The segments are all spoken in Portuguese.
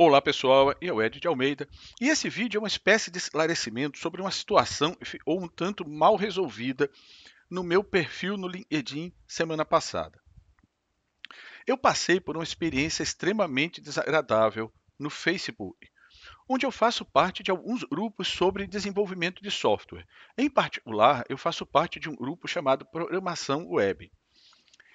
Olá pessoal, eu é Ed de Almeida e esse vídeo é uma espécie de esclarecimento sobre uma situação ou um tanto mal resolvida no meu perfil no LinkedIn semana passada. Eu passei por uma experiência extremamente desagradável no Facebook, onde eu faço parte de alguns grupos sobre desenvolvimento de software. Em particular, eu faço parte de um grupo chamado Programação Web.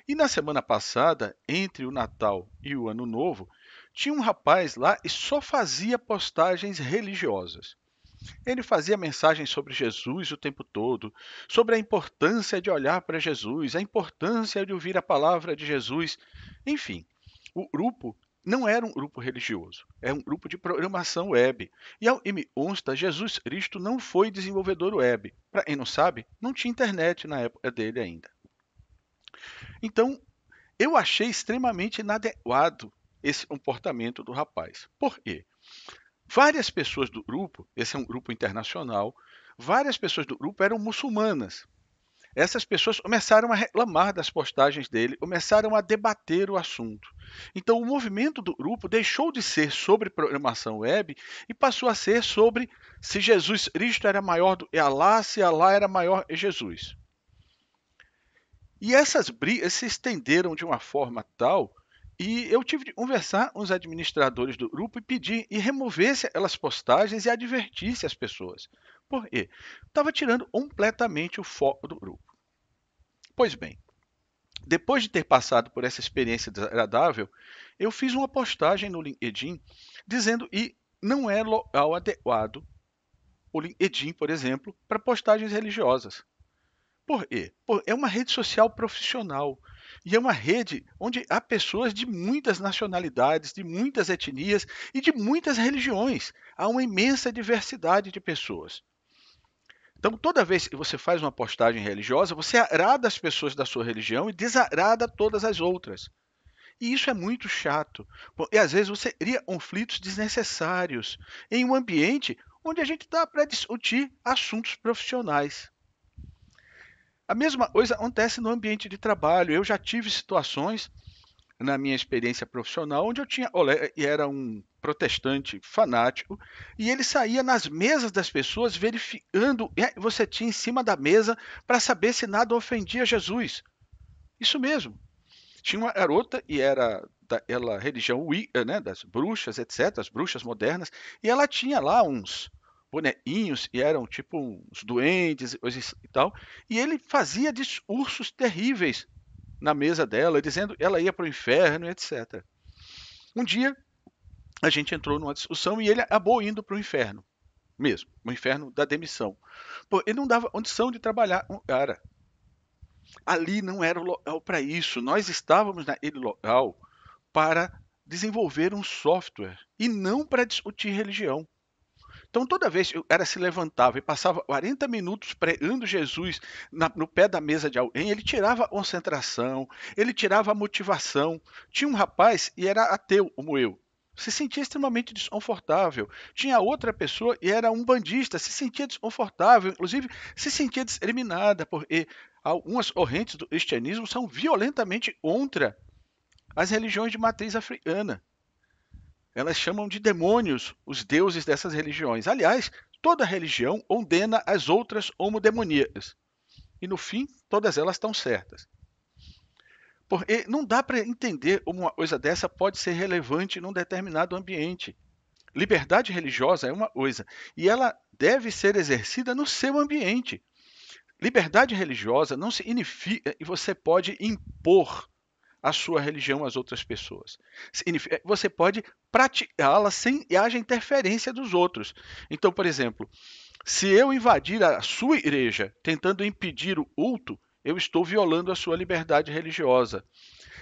E na semana passada, entre o Natal e o Ano Novo, tinha um rapaz lá e só fazia postagens religiosas. Ele fazia mensagens sobre Jesus o tempo todo, sobre a importância de olhar para Jesus, a importância de ouvir a palavra de Jesus. Enfim, o grupo não era um grupo religioso, era um grupo de programação web. E ao me consta, Jesus Cristo não foi desenvolvedor web. Para quem não sabe, não tinha internet na época dele ainda. Então, eu achei extremamente inadequado esse comportamento do rapaz. Por quê? Várias pessoas do grupo, esse é um grupo internacional, várias pessoas do grupo eram muçulmanas. Essas pessoas começaram a reclamar das postagens dele, começaram a debater o assunto. Então, o movimento do grupo deixou de ser sobre programação web e passou a ser sobre se Jesus Cristo era maior do que Alá, se Alá era maior que Jesus. E essas brigas se estenderam de uma forma tal e eu tive de conversar com os administradores do grupo e pedir e removesse aquelas postagens e advertisse as pessoas. Por quê? Estava tirando completamente o foco do grupo. Pois bem, depois de ter passado por essa experiência desagradável, eu fiz uma postagem no LinkedIn dizendo que não é local adequado o LinkedIn, por exemplo, para postagens religiosas. Por quê? Por, é uma rede social profissional. E é uma rede onde há pessoas de muitas nacionalidades, de muitas etnias e de muitas religiões. Há uma imensa diversidade de pessoas. Então, toda vez que você faz uma postagem religiosa, você arada as pessoas da sua religião e desarada todas as outras. E isso é muito chato. E às vezes você cria conflitos desnecessários em um ambiente onde a gente está para discutir assuntos profissionais. A mesma coisa acontece no ambiente de trabalho. Eu já tive situações na minha experiência profissional onde eu tinha e era um protestante fanático e ele saía nas mesas das pessoas verificando é, você tinha em cima da mesa para saber se nada ofendia Jesus. Isso mesmo. Tinha uma garota e era da, ela religião né, das bruxas, etc, as bruxas modernas, e ela tinha lá uns bonequinhos e eram tipo uns doentes e tal. E ele fazia discursos terríveis na mesa dela, dizendo ela ia para o inferno, etc. Um dia a gente entrou numa discussão e ele acabou indo para o inferno, mesmo, o inferno da demissão. Pô, ele não dava condição de trabalhar, cara. Ali não era o local para isso. Nós estávamos naquele local para desenvolver um software e não para discutir religião. Então toda vez que o cara se levantava e passava 40 minutos pregando Jesus na, no pé da mesa de alguém, ele tirava a concentração, ele tirava a motivação. Tinha um rapaz e era ateu, como eu. Se sentia extremamente desconfortável. Tinha outra pessoa e era um bandista, se sentia desconfortável, inclusive se sentia discriminada, porque algumas correntes do cristianismo são violentamente contra as religiões de matriz africana. Elas chamam de demônios os deuses dessas religiões. Aliás, toda religião ondena as outras homodemoníacas. E no fim, todas elas estão certas. Porque não dá para entender como uma coisa dessa pode ser relevante num determinado ambiente. Liberdade religiosa é uma coisa, e ela deve ser exercida no seu ambiente. Liberdade religiosa não significa que você pode impor a sua religião às outras pessoas. Eh, você pode praticá-la sem que haja interferência dos outros. Então, por exemplo, se eu invadir a sua igreja tentando impedir o culto, eu estou violando a sua liberdade religiosa.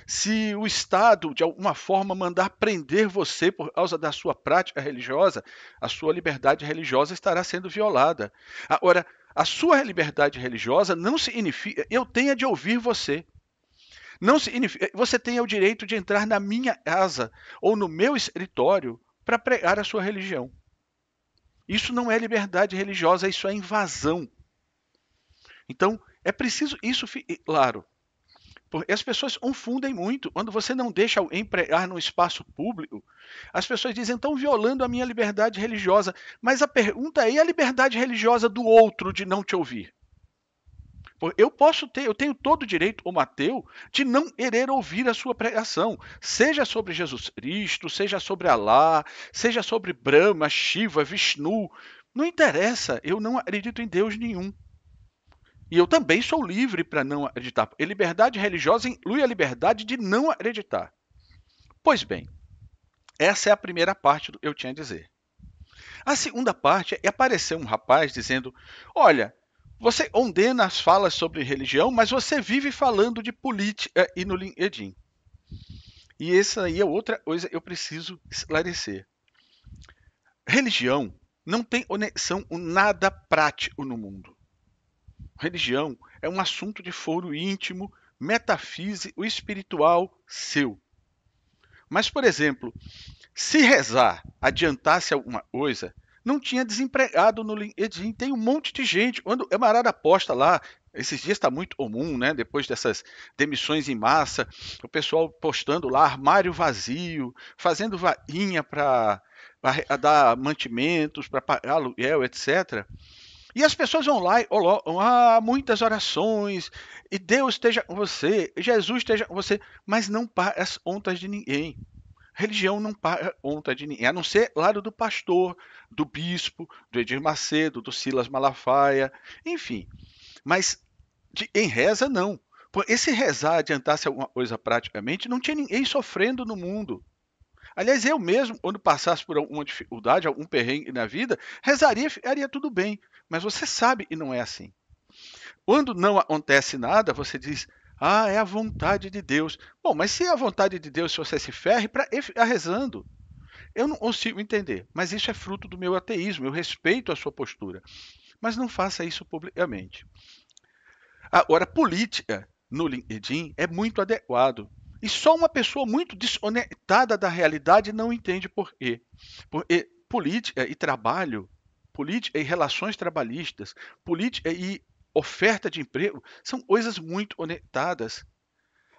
Se o Estado, de alguma forma, mandar prender você por causa da sua prática religiosa, a sua liberdade religiosa estará sendo violada. Agora, a sua liberdade religiosa não significa eu tenha de ouvir você. Não significa, eh, você tem o direito de entrar na minha casa ou no meu escritório para pregar a sua religião. Isso não é liberdade religiosa, isso é invasão. Então, é preciso isso, claro. Porque as pessoas confundem muito. Quando você não deixa alguém pregar num espaço público, as pessoas dizem, estão violando a minha liberdade religiosa. Mas a pergunta é, e a liberdade religiosa do outro de não te ouvir? Eu posso ter, eu tenho todo o direito, o Mateu, de não querer ouvir a sua pregação, seja sobre Jesus Cristo, seja sobre Alá, seja sobre Brahma, Shiva, Vishnu. Não interessa, eu não acredito em Deus nenhum. E eu também sou livre para não acreditar. E liberdade religiosa inclui a liberdade de não acreditar. Pois bem, essa é a primeira parte do que eu tinha a dizer. A segunda parte é aparecer um rapaz dizendo: Olha, você ondena as falas sobre religião, mas você vive falando de política e no LinkedIn. E essa aí é outra coisa que eu preciso esclarecer. Religião não tem conexão com nada prático no mundo. Religião é um assunto de foro íntimo, metafísico, espiritual seu. Mas, por exemplo, se rezar adiantasse alguma coisa, não tinha desempregado no LinkedIn. Tem um monte de gente. Quando é Marada posta lá, esses dias está muito comum, né? Depois dessas demissões em massa, o pessoal postando lá armário vazio, fazendo vainha para dar mantimentos, para pagar aluguel, etc. E as pessoas vão lá e olham, ah, muitas orações, e Deus esteja com você, Jesus esteja com você, mas não para as contas de ninguém religião não para conta de ninguém, a não ser lado do pastor, do bispo, do Edir Macedo, do Silas Malafaia, enfim. Mas de, em reza, não. Esse rezar adiantasse alguma coisa praticamente, não tinha ninguém sofrendo no mundo. Aliás, eu mesmo, quando passasse por alguma dificuldade, algum perrengue na vida, rezaria e ficaria tudo bem. Mas você sabe e não é assim. Quando não acontece nada, você diz: ah, é a vontade de Deus. Bom, mas se é a vontade de Deus, se você se ferre para ficar rezando. Eu não consigo entender, mas isso é fruto do meu ateísmo. Eu respeito a sua postura, mas não faça isso publicamente. Agora, política no LinkedIn é muito adequado. E só uma pessoa muito desconectada da realidade não entende por quê. Porque política e trabalho, política e relações trabalhistas, política e oferta de emprego, são coisas muito conectadas.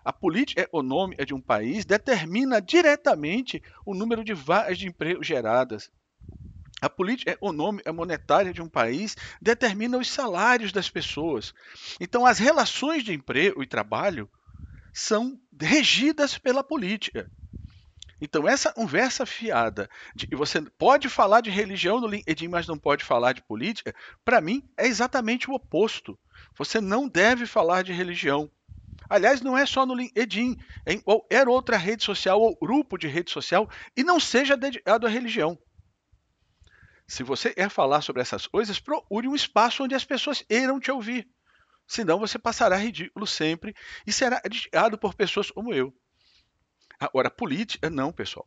A política econômica de um país determina diretamente o número de vagas de emprego geradas. A política econômica monetária de um país determina os salários das pessoas. Então, as relações de emprego e trabalho são regidas pela política. Então, essa conversa fiada de que você pode falar de religião no LinkedIn, mas não pode falar de política, para mim é exatamente o oposto. Você não deve falar de religião. Aliás, não é só no LinkedIn, é em qualquer outra rede social ou grupo de rede social e não seja dedicado à religião. Se você quer falar sobre essas coisas, procure um espaço onde as pessoas irão te ouvir. Senão você passará ridículo sempre e será dedicado por pessoas como eu, Agora, política, não, pessoal.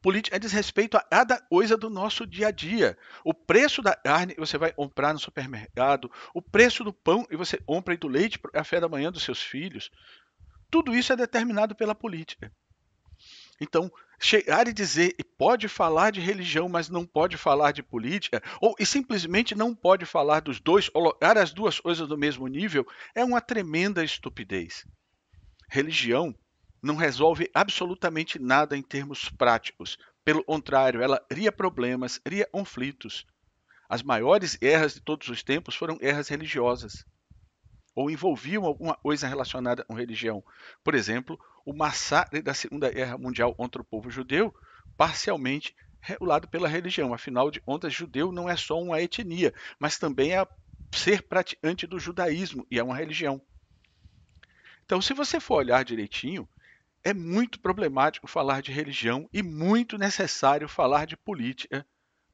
Política é desrespeito a cada coisa do nosso dia a dia. O preço da carne você vai comprar no supermercado, o preço do pão e você compra e do leite para o café da manhã dos seus filhos. Tudo isso é determinado pela política. Então, chegar e dizer e pode falar de religião, mas não pode falar de política, ou e simplesmente não pode falar dos dois, colocar as duas coisas no mesmo nível, é uma tremenda estupidez. Religião não resolve absolutamente nada em termos práticos. Pelo contrário, ela cria problemas, cria conflitos. As maiores erras de todos os tempos foram erras religiosas ou envolviam alguma coisa relacionada com religião. Por exemplo, o massacre da Segunda Guerra Mundial contra o povo judeu, parcialmente regulado pela religião. Afinal de contas, judeu não é só uma etnia, mas também é ser praticante do judaísmo e é uma religião. Então, se você for olhar direitinho, é muito problemático falar de religião e muito necessário falar de política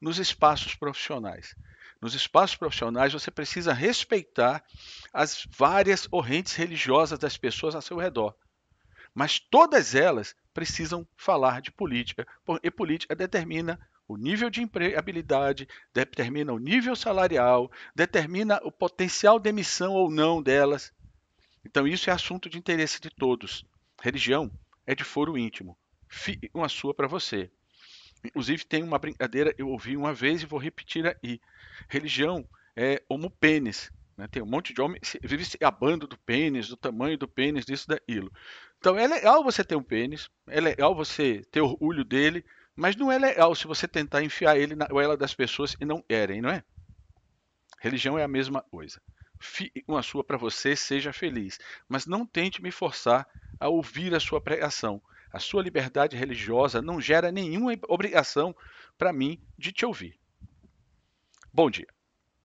nos espaços profissionais. Nos espaços profissionais, você precisa respeitar as várias correntes religiosas das pessoas a seu redor. Mas todas elas precisam falar de política, porque política determina o nível de empregabilidade, determina o nível salarial, determina o potencial de ou não delas. Então, isso é assunto de interesse de todos. Religião é de foro íntimo. Fique com a sua para você. Inclusive, tem uma brincadeira, eu ouvi uma vez e vou repetir aí. Religião é homo pênis. Né? Tem um monte de homem que vive se abando do pênis, do tamanho do pênis, disso, daquilo. Então, é legal você ter um pênis, é legal você ter orgulho dele, mas não é legal se você tentar enfiar ele na ela das pessoas e não querem, não é? Religião é a mesma coisa. Fique com a sua para você, seja feliz. Mas não tente me forçar a ouvir a sua pregação. A sua liberdade religiosa não gera nenhuma obrigação para mim de te ouvir. Bom dia.